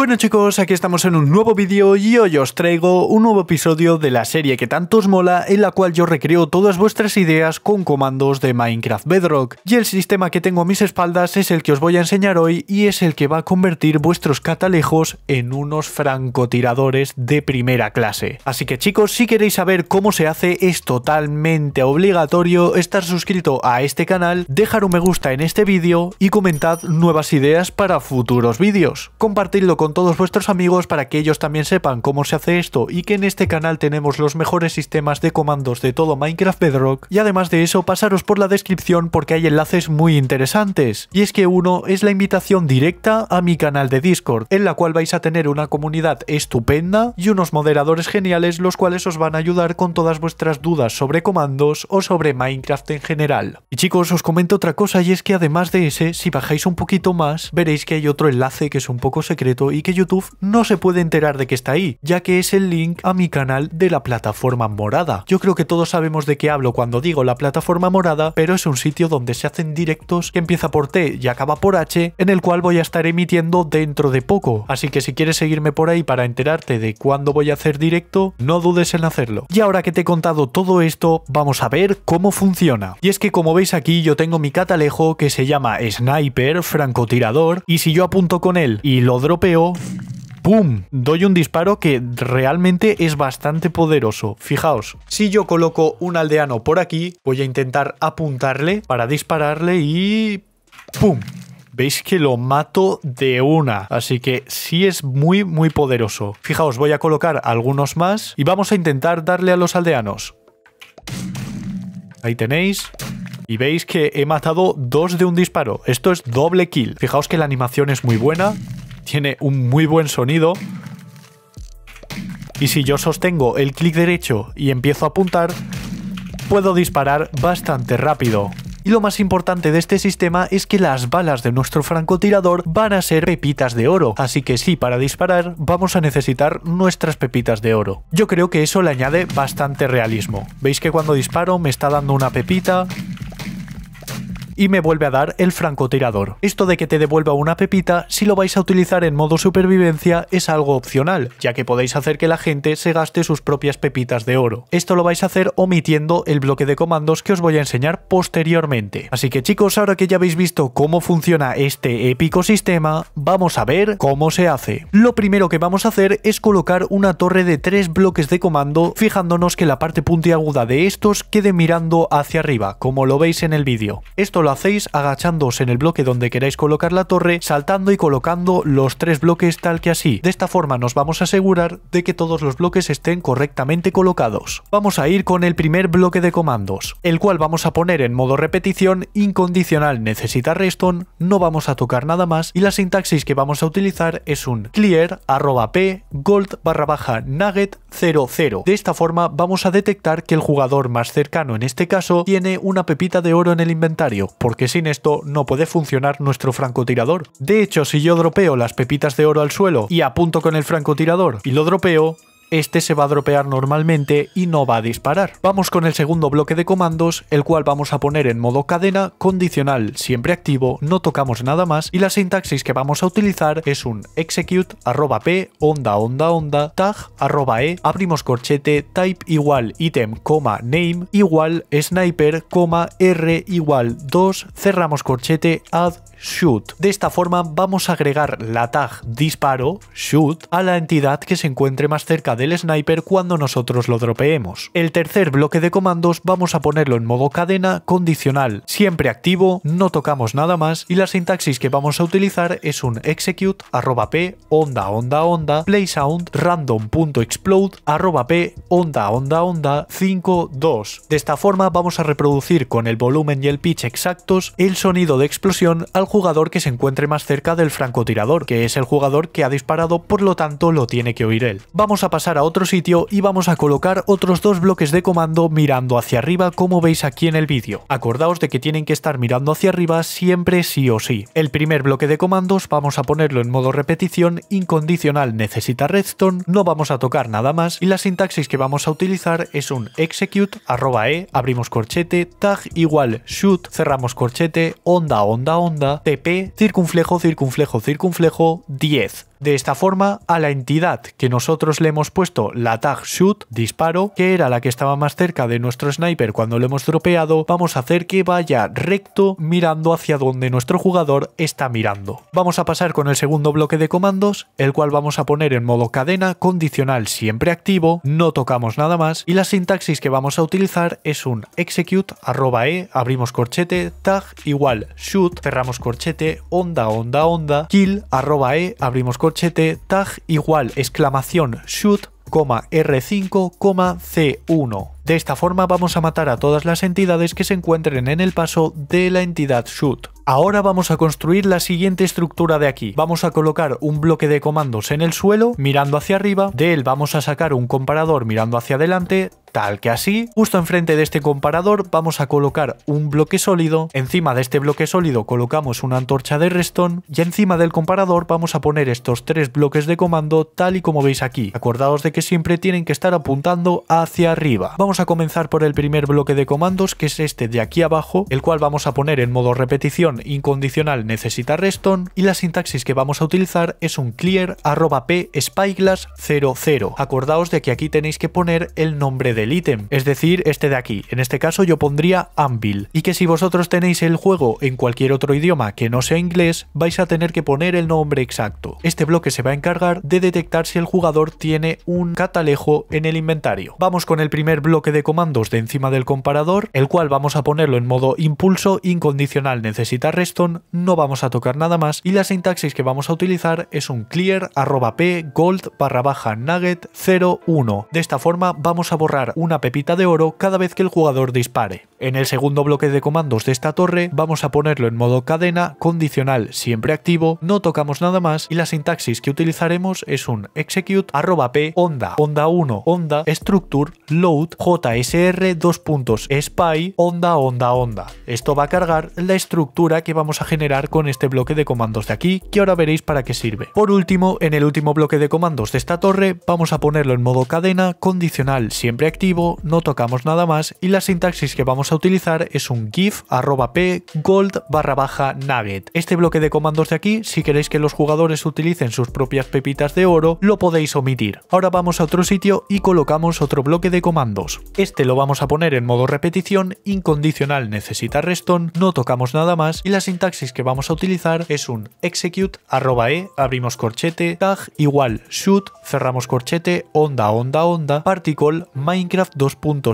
Bueno chicos, aquí estamos en un nuevo vídeo y hoy os traigo un nuevo episodio de la serie que tanto os mola en la cual yo recreo todas vuestras ideas con comandos de Minecraft Bedrock. Y el sistema que tengo a mis espaldas es el que os voy a enseñar hoy y es el que va a convertir vuestros catalejos en unos francotiradores de primera clase. Así que chicos, si queréis saber cómo se hace es totalmente obligatorio estar suscrito a este canal, dejar un me gusta en este vídeo y comentad nuevas ideas para futuros vídeos. Compartidlo con todos vuestros amigos para que ellos también sepan cómo se hace esto y que en este canal tenemos los mejores sistemas de comandos de todo Minecraft Bedrock. Y además de eso, pasaros por la descripción porque hay enlaces muy interesantes. Y es que uno es la invitación directa a mi canal de Discord, en la cual vais a tener una comunidad estupenda y unos moderadores geniales los cuales os van a ayudar con todas vuestras dudas sobre comandos o sobre Minecraft en general. Y chicos, os comento otra cosa y es que además de ese, si bajáis un poquito más, veréis que hay otro enlace que es un poco secreto y que YouTube no se puede enterar de que está ahí, ya que es el link a mi canal de la plataforma morada. Yo creo que todos sabemos de qué hablo cuando digo la plataforma morada, pero es un sitio donde se hacen directos que empieza por T y acaba por H, en el cual voy a estar emitiendo dentro de poco. Así que si quieres seguirme por ahí para enterarte de cuándo voy a hacer directo, no dudes en hacerlo. Y ahora que te he contado todo esto, vamos a ver cómo funciona. Y es que como veis aquí yo tengo mi catalejo que se llama Sniper, francotirador, y si yo apunto con él y lo dropeo, ¡pum! Doy un disparo que realmente es bastante poderoso. Fijaos, si yo coloco un aldeano por aquí, voy a intentar apuntarle para dispararle y... ¡pum! veis que lo mato de una. Así que sí es muy, muy poderoso. Fijaos, voy a colocar algunos más y vamos a intentar darle a los aldeanos. Ahí tenéis. Y veis que he matado dos de un disparo. Esto es doble kill. Fijaos que la animación es muy buena tiene un muy buen sonido. Y si yo sostengo el clic derecho y empiezo a apuntar, puedo disparar bastante rápido. Y lo más importante de este sistema es que las balas de nuestro francotirador van a ser pepitas de oro, así que sí, para disparar vamos a necesitar nuestras pepitas de oro. Yo creo que eso le añade bastante realismo. ¿Veis que cuando disparo me está dando una pepita? y me vuelve a dar el francotirador. Esto de que te devuelva una pepita, si lo vais a utilizar en modo supervivencia, es algo opcional, ya que podéis hacer que la gente se gaste sus propias pepitas de oro. Esto lo vais a hacer omitiendo el bloque de comandos que os voy a enseñar posteriormente. Así que chicos, ahora que ya habéis visto cómo funciona este épico sistema, vamos a ver cómo se hace. Lo primero que vamos a hacer es colocar una torre de tres bloques de comando, fijándonos que la parte puntiaguda de estos quede mirando hacia arriba, como lo veis en el vídeo. Esto lo hacéis agachándoos en el bloque donde queráis colocar la torre, saltando y colocando los tres bloques tal que así. De esta forma nos vamos a asegurar de que todos los bloques estén correctamente colocados. Vamos a ir con el primer bloque de comandos, el cual vamos a poner en modo repetición incondicional necesita redstone, no vamos a tocar nada más y la sintaxis que vamos a utilizar es un clear arroba p gold barra baja nugget 00. De esta forma vamos a detectar que el jugador más cercano en este caso tiene una pepita de oro en el inventario porque sin esto no puede funcionar nuestro francotirador. De hecho, si yo dropeo las pepitas de oro al suelo y apunto con el francotirador y lo dropeo, este se va a dropear normalmente y no va a disparar. Vamos con el segundo bloque de comandos, el cual vamos a poner en modo cadena, condicional, siempre activo, no tocamos nada más y la sintaxis que vamos a utilizar es un execute arroba p onda onda onda tag arroba e abrimos corchete type igual item coma name igual sniper coma r igual 2 cerramos corchete add shoot. De esta forma vamos a agregar la tag disparo shoot a la entidad que se encuentre más cerca de del sniper cuando nosotros lo dropeemos. El tercer bloque de comandos vamos a ponerlo en modo cadena condicional, siempre activo, no tocamos nada más y la sintaxis que vamos a utilizar es un execute arroba p onda onda onda play sound random.explode arroba p onda onda onda 5 2. De esta forma vamos a reproducir con el volumen y el pitch exactos el sonido de explosión al jugador que se encuentre más cerca del francotirador, que es el jugador que ha disparado por lo tanto lo tiene que oír él. Vamos a pasar a otro sitio y vamos a colocar otros dos bloques de comando mirando hacia arriba como veis aquí en el vídeo. Acordaos de que tienen que estar mirando hacia arriba siempre sí o sí. El primer bloque de comandos vamos a ponerlo en modo repetición, incondicional necesita redstone, no vamos a tocar nada más y la sintaxis que vamos a utilizar es un execute, arroba e, abrimos corchete, tag igual shoot, cerramos corchete, onda, onda, onda, tp, circunflejo, circunflejo, circunflejo, 10. De esta forma, a la entidad que nosotros le hemos puesto la tag shoot, disparo, que era la que estaba más cerca de nuestro sniper cuando lo hemos dropeado, vamos a hacer que vaya recto mirando hacia donde nuestro jugador está mirando. Vamos a pasar con el segundo bloque de comandos, el cual vamos a poner en modo cadena, condicional siempre activo, no tocamos nada más, y la sintaxis que vamos a utilizar es un execute, arroba e, abrimos corchete, tag igual shoot, cerramos corchete, onda, onda, onda, kill, arroba e, abrimos corchete, tag igual exclamación shoot, R5, C1. De esta forma vamos a matar a todas las entidades que se encuentren en el paso de la entidad shoot. Ahora vamos a construir la siguiente estructura de aquí. Vamos a colocar un bloque de comandos en el suelo, mirando hacia arriba. De él vamos a sacar un comparador mirando hacia adelante, tal que así. Justo enfrente de este comparador vamos a colocar un bloque sólido. Encima de este bloque sólido colocamos una antorcha de restón. Y encima del comparador vamos a poner estos tres bloques de comando tal y como veis aquí. Acordaos de que siempre tienen que estar apuntando hacia arriba. Vamos a comenzar por el primer bloque de comandos, que es este de aquí abajo, el cual vamos a poner en modo repetición incondicional necesita reston, y la sintaxis que vamos a utilizar es un clear arroba p spyglass 00. Acordaos de que aquí tenéis que poner el nombre del ítem, es decir, este de aquí. En este caso yo pondría anvil, y que si vosotros tenéis el juego en cualquier otro idioma que no sea inglés, vais a tener que poner el nombre exacto. Este bloque se va a encargar de detectar si el jugador tiene un catalejo en el inventario. Vamos con el primer bloque de comandos de encima del comparador, el cual vamos a ponerlo en modo impulso incondicional necesita reston, no vamos a tocar nada más y la sintaxis que vamos a utilizar es un clear p gold barra baja nugget 01. De esta forma vamos a borrar una pepita de oro cada vez que el jugador dispare. En el segundo bloque de comandos de esta torre vamos a ponerlo en modo cadena, condicional siempre activo, no tocamos nada más y la sintaxis que utilizaremos es un execute arroba p onda, onda 1, onda, structure, load, jsr, dos puntos, spy, onda, onda, onda. Esto va a cargar la estructura que vamos a generar con este bloque de comandos de aquí, que ahora veréis para qué sirve. Por último, en el último bloque de comandos de esta torre vamos a ponerlo en modo cadena, condicional siempre activo, no tocamos nada más y la sintaxis que vamos a a utilizar es un gif arroba p gold barra baja nugget. Este bloque de comandos de aquí, si queréis que los jugadores utilicen sus propias pepitas de oro, lo podéis omitir. Ahora vamos a otro sitio y colocamos otro bloque de comandos. Este lo vamos a poner en modo repetición, incondicional necesita reston, no tocamos nada más y la sintaxis que vamos a utilizar es un execute arroba e, abrimos corchete, tag igual shoot, cerramos corchete, onda, onda, onda, particle, minecraft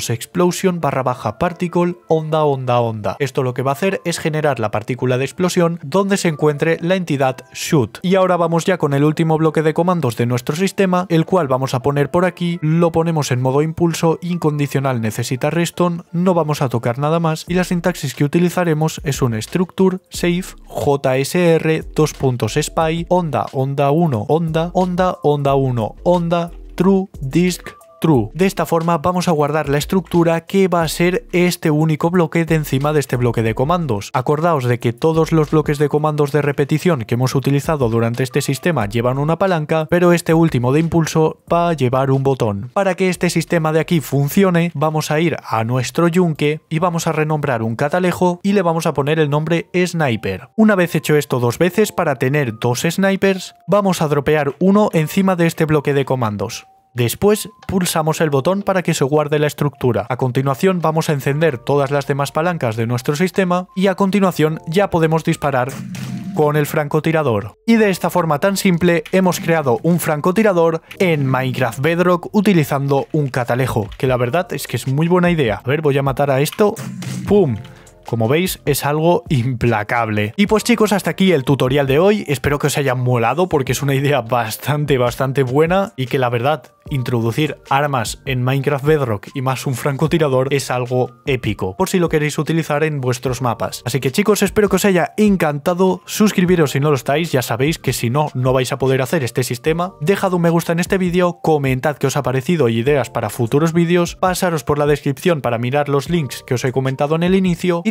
explosion barra baja particle onda, onda, onda. Esto lo que va a hacer es generar la partícula de explosión donde se encuentre la entidad shoot. Y ahora vamos ya con el último bloque de comandos de nuestro sistema, el cual vamos a poner por aquí, lo ponemos en modo impulso, incondicional necesita reston, no vamos a tocar nada más y la sintaxis que utilizaremos es un structure safe jsr dos puntos spy onda onda 1 onda onda onda 1 onda true disk true. De esta forma vamos a guardar la estructura que va a ser este único bloque de encima de este bloque de comandos. Acordaos de que todos los bloques de comandos de repetición que hemos utilizado durante este sistema llevan una palanca, pero este último de impulso va a llevar un botón. Para que este sistema de aquí funcione, vamos a ir a nuestro yunque y vamos a renombrar un catalejo y le vamos a poner el nombre Sniper. Una vez hecho esto dos veces para tener dos snipers, vamos a dropear uno encima de este bloque de comandos. Después pulsamos el botón para que se guarde la estructura. A continuación vamos a encender todas las demás palancas de nuestro sistema y a continuación ya podemos disparar con el francotirador. Y de esta forma tan simple hemos creado un francotirador en Minecraft Bedrock utilizando un catalejo, que la verdad es que es muy buena idea. A ver, voy a matar a esto. ¡Pum! Como veis, es algo implacable. Y pues chicos, hasta aquí el tutorial de hoy. Espero que os haya molado porque es una idea bastante, bastante buena y que la verdad, introducir armas en Minecraft Bedrock y más un francotirador es algo épico, por si lo queréis utilizar en vuestros mapas. Así que chicos, espero que os haya encantado. Suscribiros si no lo estáis, ya sabéis que si no, no vais a poder hacer este sistema. Dejad un me gusta en este vídeo, comentad qué os ha parecido ideas para futuros vídeos, pasaros por la descripción para mirar los links que os he comentado en el inicio y